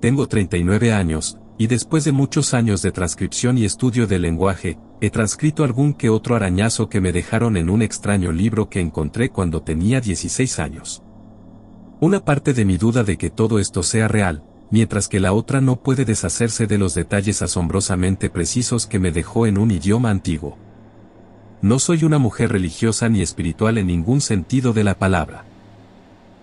tengo 39 años, y después de muchos años de transcripción y estudio del lenguaje, he transcrito algún que otro arañazo que me dejaron en un extraño libro que encontré cuando tenía 16 años. Una parte de mi duda de que todo esto sea real, mientras que la otra no puede deshacerse de los detalles asombrosamente precisos que me dejó en un idioma antiguo. No soy una mujer religiosa ni espiritual en ningún sentido de la palabra.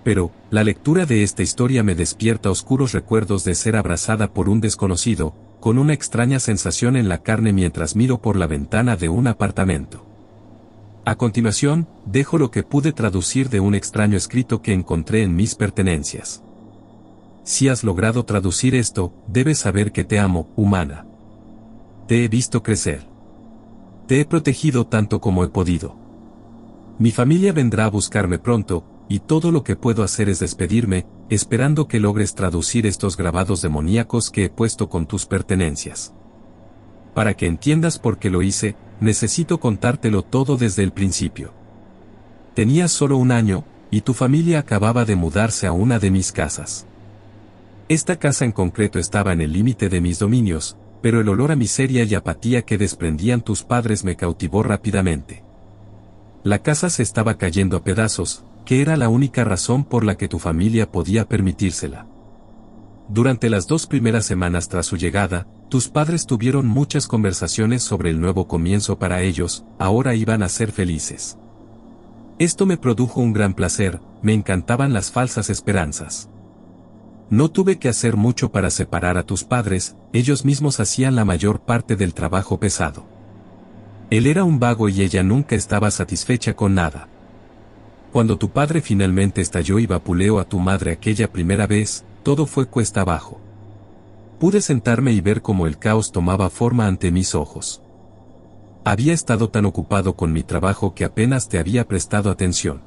Pero, la lectura de esta historia me despierta oscuros recuerdos de ser abrazada por un desconocido, con una extraña sensación en la carne mientras miro por la ventana de un apartamento. A continuación, dejo lo que pude traducir de un extraño escrito que encontré en mis pertenencias. Si has logrado traducir esto, debes saber que te amo, humana. Te he visto crecer. Te he protegido tanto como he podido. Mi familia vendrá a buscarme pronto, y todo lo que puedo hacer es despedirme, esperando que logres traducir estos grabados demoníacos que he puesto con tus pertenencias. Para que entiendas por qué lo hice, necesito contártelo todo desde el principio. Tenías solo un año, y tu familia acababa de mudarse a una de mis casas. Esta casa en concreto estaba en el límite de mis dominios, pero el olor a miseria y apatía que desprendían tus padres me cautivó rápidamente. La casa se estaba cayendo a pedazos, que era la única razón por la que tu familia podía permitírsela. Durante las dos primeras semanas tras su llegada, tus padres tuvieron muchas conversaciones sobre el nuevo comienzo para ellos, ahora iban a ser felices. Esto me produjo un gran placer, me encantaban las falsas esperanzas. No tuve que hacer mucho para separar a tus padres, ellos mismos hacían la mayor parte del trabajo pesado. Él era un vago y ella nunca estaba satisfecha con nada. Cuando tu padre finalmente estalló y vapuleó a tu madre aquella primera vez, todo fue cuesta abajo. Pude sentarme y ver cómo el caos tomaba forma ante mis ojos. Había estado tan ocupado con mi trabajo que apenas te había prestado atención.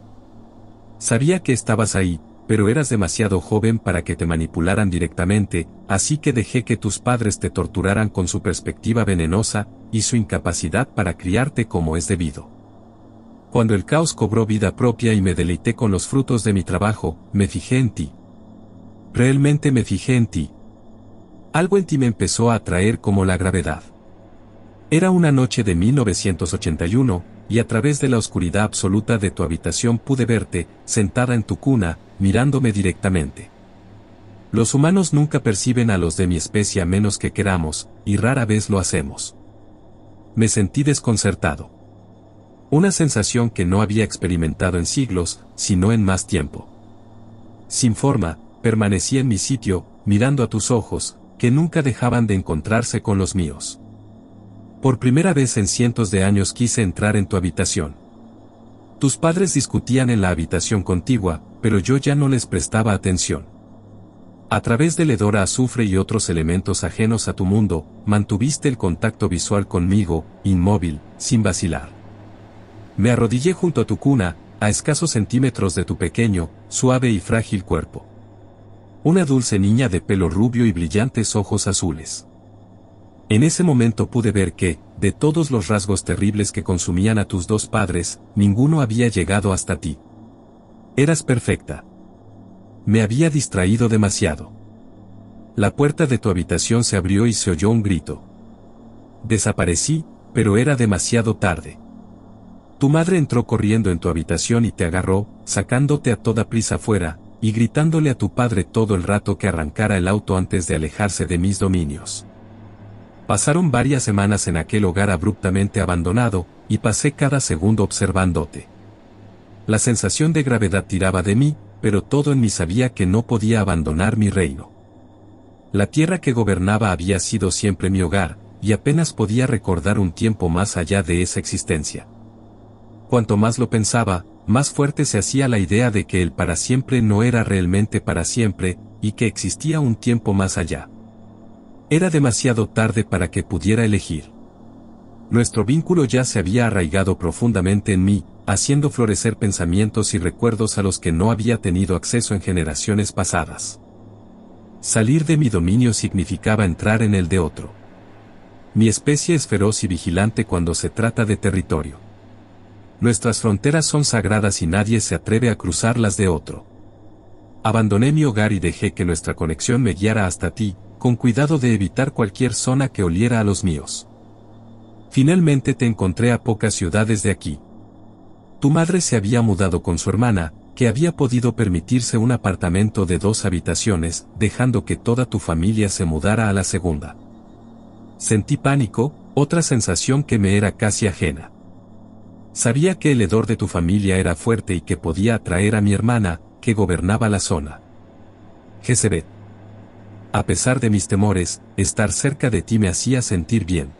Sabía que estabas ahí, pero eras demasiado joven para que te manipularan directamente, así que dejé que tus padres te torturaran con su perspectiva venenosa y su incapacidad para criarte como es debido. Cuando el caos cobró vida propia y me deleité con los frutos de mi trabajo, me fijé en ti. Realmente me fijé en ti. Algo en ti me empezó a atraer como la gravedad. Era una noche de 1981, y a través de la oscuridad absoluta de tu habitación pude verte, sentada en tu cuna, mirándome directamente. Los humanos nunca perciben a los de mi especie a menos que queramos, y rara vez lo hacemos. Me sentí desconcertado. Una sensación que no había experimentado en siglos, sino en más tiempo. Sin forma, permanecí en mi sitio, mirando a tus ojos, que nunca dejaban de encontrarse con los míos. Por primera vez en cientos de años quise entrar en tu habitación. Tus padres discutían en la habitación contigua, pero yo ya no les prestaba atención. A través del hedor a azufre y otros elementos ajenos a tu mundo, mantuviste el contacto visual conmigo, inmóvil, sin vacilar. Me arrodillé junto a tu cuna, a escasos centímetros de tu pequeño, suave y frágil cuerpo. Una dulce niña de pelo rubio y brillantes ojos azules. En ese momento pude ver que, de todos los rasgos terribles que consumían a tus dos padres, ninguno había llegado hasta ti. Eras perfecta. Me había distraído demasiado. La puerta de tu habitación se abrió y se oyó un grito. Desaparecí, pero era demasiado tarde. Tu madre entró corriendo en tu habitación y te agarró, sacándote a toda prisa fuera, y gritándole a tu padre todo el rato que arrancara el auto antes de alejarse de mis dominios. Pasaron varias semanas en aquel hogar abruptamente abandonado, y pasé cada segundo observándote. La sensación de gravedad tiraba de mí, pero todo en mí sabía que no podía abandonar mi reino. La tierra que gobernaba había sido siempre mi hogar, y apenas podía recordar un tiempo más allá de esa existencia. Cuanto más lo pensaba, más fuerte se hacía la idea de que el para siempre no era realmente para siempre, y que existía un tiempo más allá. Era demasiado tarde para que pudiera elegir. Nuestro vínculo ya se había arraigado profundamente en mí, haciendo florecer pensamientos y recuerdos a los que no había tenido acceso en generaciones pasadas. Salir de mi dominio significaba entrar en el de otro. Mi especie es feroz y vigilante cuando se trata de territorio nuestras fronteras son sagradas y nadie se atreve a cruzar las de otro. Abandoné mi hogar y dejé que nuestra conexión me guiara hasta ti, con cuidado de evitar cualquier zona que oliera a los míos. Finalmente te encontré a pocas ciudades de aquí. Tu madre se había mudado con su hermana, que había podido permitirse un apartamento de dos habitaciones, dejando que toda tu familia se mudara a la segunda. Sentí pánico, otra sensación que me era casi ajena. Sabía que el hedor de tu familia era fuerte y que podía atraer a mi hermana, que gobernaba la zona. Jezebel. A pesar de mis temores, estar cerca de ti me hacía sentir bien.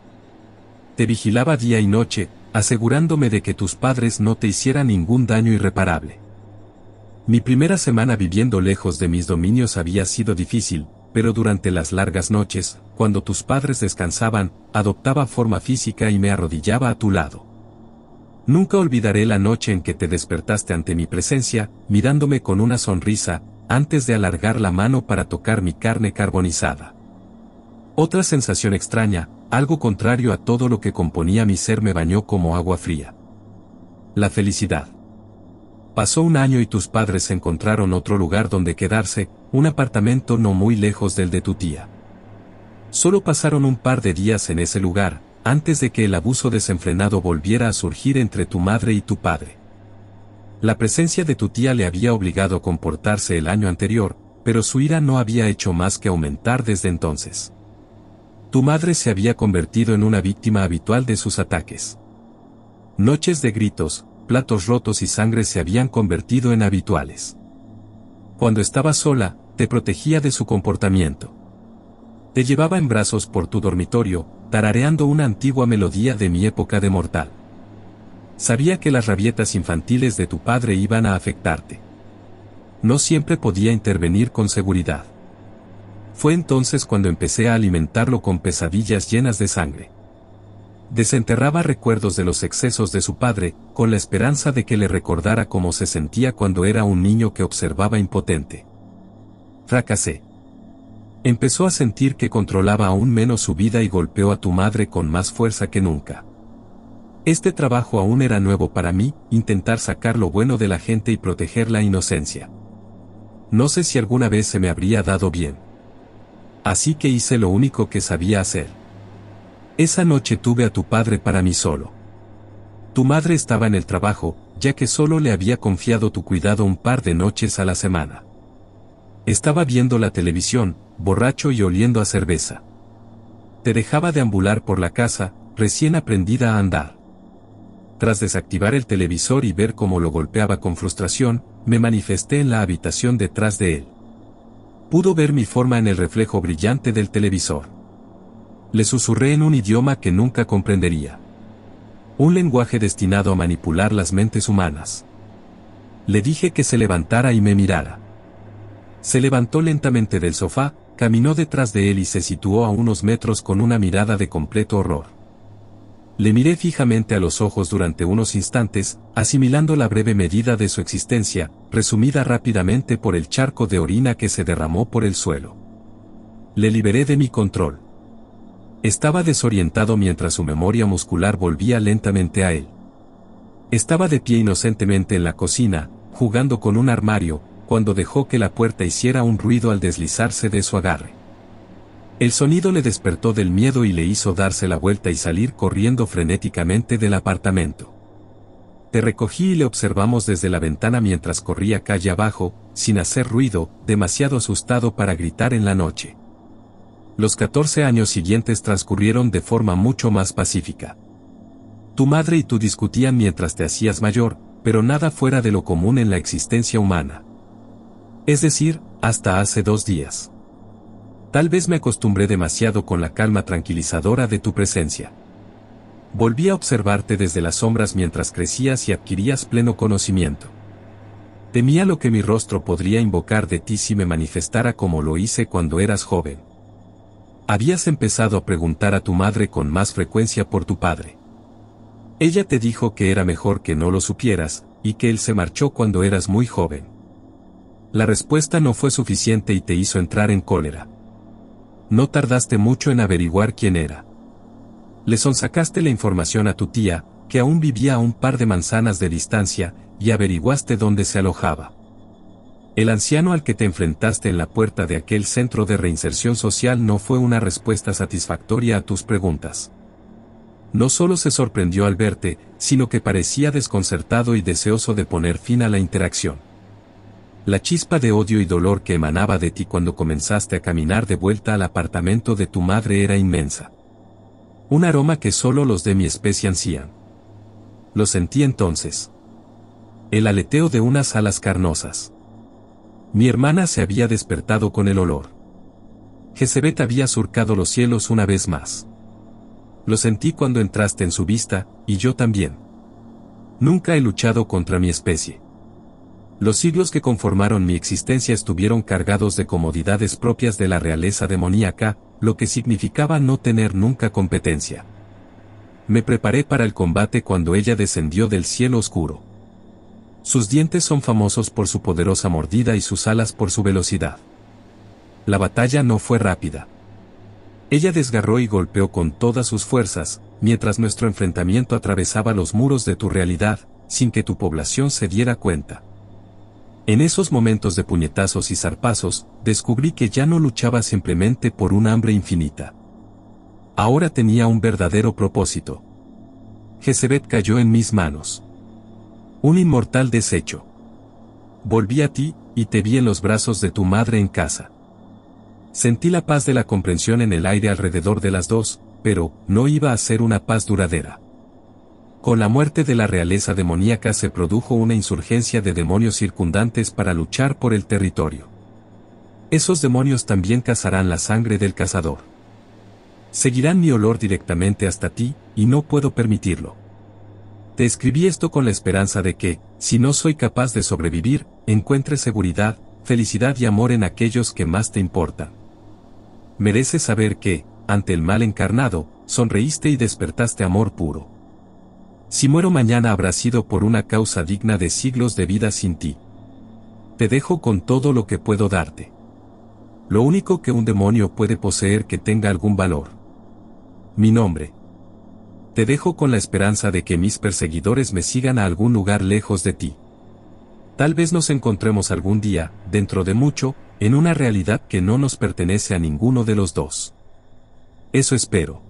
Te vigilaba día y noche, asegurándome de que tus padres no te hicieran ningún daño irreparable. Mi primera semana viviendo lejos de mis dominios había sido difícil, pero durante las largas noches, cuando tus padres descansaban, adoptaba forma física y me arrodillaba a tu lado. Nunca olvidaré la noche en que te despertaste ante mi presencia, mirándome con una sonrisa, antes de alargar la mano para tocar mi carne carbonizada. Otra sensación extraña, algo contrario a todo lo que componía mi ser me bañó como agua fría. La felicidad. Pasó un año y tus padres encontraron otro lugar donde quedarse, un apartamento no muy lejos del de tu tía. Solo pasaron un par de días en ese lugar, antes de que el abuso desenfrenado volviera a surgir entre tu madre y tu padre. La presencia de tu tía le había obligado a comportarse el año anterior, pero su ira no había hecho más que aumentar desde entonces. Tu madre se había convertido en una víctima habitual de sus ataques. Noches de gritos, platos rotos y sangre se habían convertido en habituales. Cuando estaba sola, te protegía de su comportamiento. Te llevaba en brazos por tu dormitorio, tarareando una antigua melodía de mi época de mortal. Sabía que las rabietas infantiles de tu padre iban a afectarte. No siempre podía intervenir con seguridad. Fue entonces cuando empecé a alimentarlo con pesadillas llenas de sangre. Desenterraba recuerdos de los excesos de su padre, con la esperanza de que le recordara cómo se sentía cuando era un niño que observaba impotente. Fracasé. Empezó a sentir que controlaba aún menos su vida y golpeó a tu madre con más fuerza que nunca. Este trabajo aún era nuevo para mí, intentar sacar lo bueno de la gente y proteger la inocencia. No sé si alguna vez se me habría dado bien. Así que hice lo único que sabía hacer. Esa noche tuve a tu padre para mí solo. Tu madre estaba en el trabajo, ya que solo le había confiado tu cuidado un par de noches a la semana. Estaba viendo la televisión, borracho y oliendo a cerveza. Te dejaba deambular por la casa, recién aprendida a andar. Tras desactivar el televisor y ver cómo lo golpeaba con frustración, me manifesté en la habitación detrás de él. Pudo ver mi forma en el reflejo brillante del televisor. Le susurré en un idioma que nunca comprendería. Un lenguaje destinado a manipular las mentes humanas. Le dije que se levantara y me mirara. Se levantó lentamente del sofá, caminó detrás de él y se situó a unos metros con una mirada de completo horror. Le miré fijamente a los ojos durante unos instantes, asimilando la breve medida de su existencia, resumida rápidamente por el charco de orina que se derramó por el suelo. Le liberé de mi control. Estaba desorientado mientras su memoria muscular volvía lentamente a él. Estaba de pie inocentemente en la cocina, jugando con un armario, cuando dejó que la puerta hiciera un ruido al deslizarse de su agarre. El sonido le despertó del miedo y le hizo darse la vuelta y salir corriendo frenéticamente del apartamento. Te recogí y le observamos desde la ventana mientras corría calle abajo, sin hacer ruido, demasiado asustado para gritar en la noche. Los 14 años siguientes transcurrieron de forma mucho más pacífica. Tu madre y tú discutían mientras te hacías mayor, pero nada fuera de lo común en la existencia humana. Es decir, hasta hace dos días. Tal vez me acostumbré demasiado con la calma tranquilizadora de tu presencia. Volví a observarte desde las sombras mientras crecías y adquirías pleno conocimiento. Temía lo que mi rostro podría invocar de ti si me manifestara como lo hice cuando eras joven. Habías empezado a preguntar a tu madre con más frecuencia por tu padre. Ella te dijo que era mejor que no lo supieras, y que él se marchó cuando eras muy joven. La respuesta no fue suficiente y te hizo entrar en cólera. No tardaste mucho en averiguar quién era. Le sonsacaste la información a tu tía, que aún vivía a un par de manzanas de distancia, y averiguaste dónde se alojaba. El anciano al que te enfrentaste en la puerta de aquel centro de reinserción social no fue una respuesta satisfactoria a tus preguntas. No solo se sorprendió al verte, sino que parecía desconcertado y deseoso de poner fin a la interacción la chispa de odio y dolor que emanaba de ti cuando comenzaste a caminar de vuelta al apartamento de tu madre era inmensa. Un aroma que solo los de mi especie ansían. Lo sentí entonces. El aleteo de unas alas carnosas. Mi hermana se había despertado con el olor. Jezebet había surcado los cielos una vez más. Lo sentí cuando entraste en su vista, y yo también. Nunca he luchado contra mi especie. Los siglos que conformaron mi existencia estuvieron cargados de comodidades propias de la realeza demoníaca, lo que significaba no tener nunca competencia. Me preparé para el combate cuando ella descendió del cielo oscuro. Sus dientes son famosos por su poderosa mordida y sus alas por su velocidad. La batalla no fue rápida. Ella desgarró y golpeó con todas sus fuerzas, mientras nuestro enfrentamiento atravesaba los muros de tu realidad, sin que tu población se diera cuenta. En esos momentos de puñetazos y zarpazos, descubrí que ya no luchaba simplemente por un hambre infinita. Ahora tenía un verdadero propósito. Jezebet cayó en mis manos. Un inmortal desecho. Volví a ti, y te vi en los brazos de tu madre en casa. Sentí la paz de la comprensión en el aire alrededor de las dos, pero no iba a ser una paz duradera. Con la muerte de la realeza demoníaca se produjo una insurgencia de demonios circundantes para luchar por el territorio. Esos demonios también cazarán la sangre del cazador. Seguirán mi olor directamente hasta ti, y no puedo permitirlo. Te escribí esto con la esperanza de que, si no soy capaz de sobrevivir, encuentres seguridad, felicidad y amor en aquellos que más te importan. Mereces saber que, ante el mal encarnado, sonreíste y despertaste amor puro. Si muero mañana habrá sido por una causa digna de siglos de vida sin ti. Te dejo con todo lo que puedo darte. Lo único que un demonio puede poseer que tenga algún valor. Mi nombre. Te dejo con la esperanza de que mis perseguidores me sigan a algún lugar lejos de ti. Tal vez nos encontremos algún día, dentro de mucho, en una realidad que no nos pertenece a ninguno de los dos. Eso espero.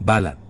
Balan.